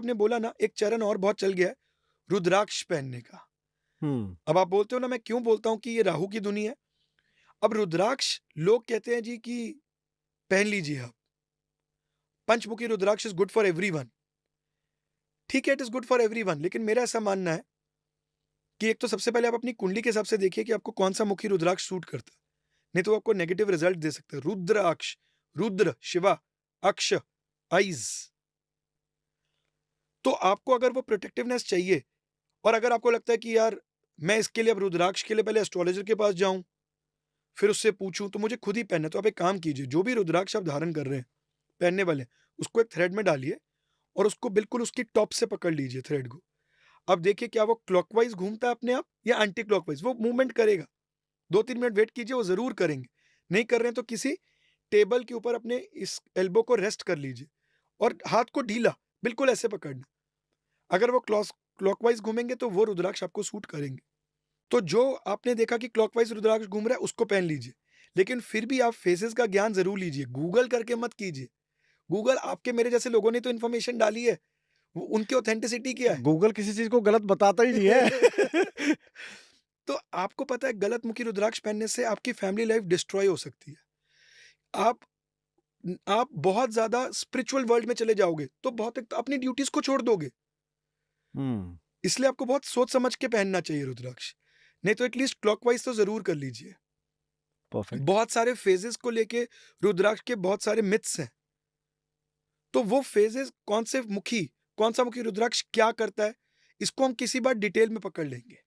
आपने बोला ना एक चरण और बहुत चल गया रुद्राक्ष पहनने का हम्म। अब आप बोलते हो ना मैं क्यों बोलता हूँ कि ये राहु की दुनिया है अब रुद्राक्ष लोग कहते हैं जी कि पहन लीजिए आप पंचमुखी rudraksha is good for every ठीक है it is good for every लेकिन मेरा ऐसा मानना है कि एक तो सबसे पहले आप अपनी कुंडली के हिसाब से देखिए कि आपको कौन सा मुखी रुद्राक्ष सूट करता है नहीं तो आपको नेगेटिव रिजल्ट दे सकता है अक्ष रुद्र शिवा अक्ष आईज तो आपको अगर वो प्रोटेक्टिवनेस चाहिए और अगर आपको लगता है कि यार मैं इसके लिए अब रुद्राक्ष के लिए पहले एस्ट्रोलॉजर के पास जाऊं फिर उससे पूछूं तो मुझे खुद ही पहनना तो आप एक काम कीजिए जो भी रुद्राक्ष आप धारण कर रहे हैं पहनने वाले उसको एक थ्रेड में डालिए और उसको बिल्कुल उसकी टॉप से पकड़ लीजिए थ्रेड को अब देखिए क्या वो क्लॉकवाइज घूमता है अपने आप या एंटी क्लॉकवाइज वो मूवमेंट करेगा दो तीन मिनट वेट कीजिए वो ज़रूर करेंगे नहीं कर रहे हैं तो किसी टेबल के ऊपर अपने इस एल्बो को रेस्ट कर लीजिए और हाथ को ढीला बिल्कुल ऐसे पकड़ना अगर वो क्लॉस क्लॉकवाइज घूमेंगे तो वो रुद्राक्ष आपको सूट करेंगे तो जो आपने देखा कि क्लॉकवाइज रुद्राक्ष घूम रहा है उसको पहन लीजिए लेकिन फिर भी आप फेसेस का ज्ञान जरूर लीजिए गूगल करके मत कीजिए गूगल आपके मेरे जैसे लोगों ने तो इन्फॉर्मेशन डाली है उनकी ऑथेंटिसिटी क्या है गूगल किसी चीज को गलत बताता ही नहीं है तो आपको पता है गलत मुखी रुद्राक्ष पहनने से आपकी फैमिली लाइफ डिस्ट्रॉय हो सकती है आप आप बहुत ज्यादा स्पिरिचुअल वर्ल्ड में चले जाओगे तो बहुत एक तो अपनी ड्यूटीज को छोड़ दोगे हम्म। इसलिए आपको बहुत सोच समझ के पहनना चाहिए रुद्राक्ष नहीं तो एटलीस्ट क्लॉकवाइज तो जरूर कर लीजिए बहुत सारे फेजेस को लेके रुद्राक्ष के बहुत सारे मिथ्स हैं तो वो फेजेस कौन से मुखी कौन सा मुखी रुद्राक्ष क्या करता है इसको हम किसी बार डिटेल में पकड़ लेंगे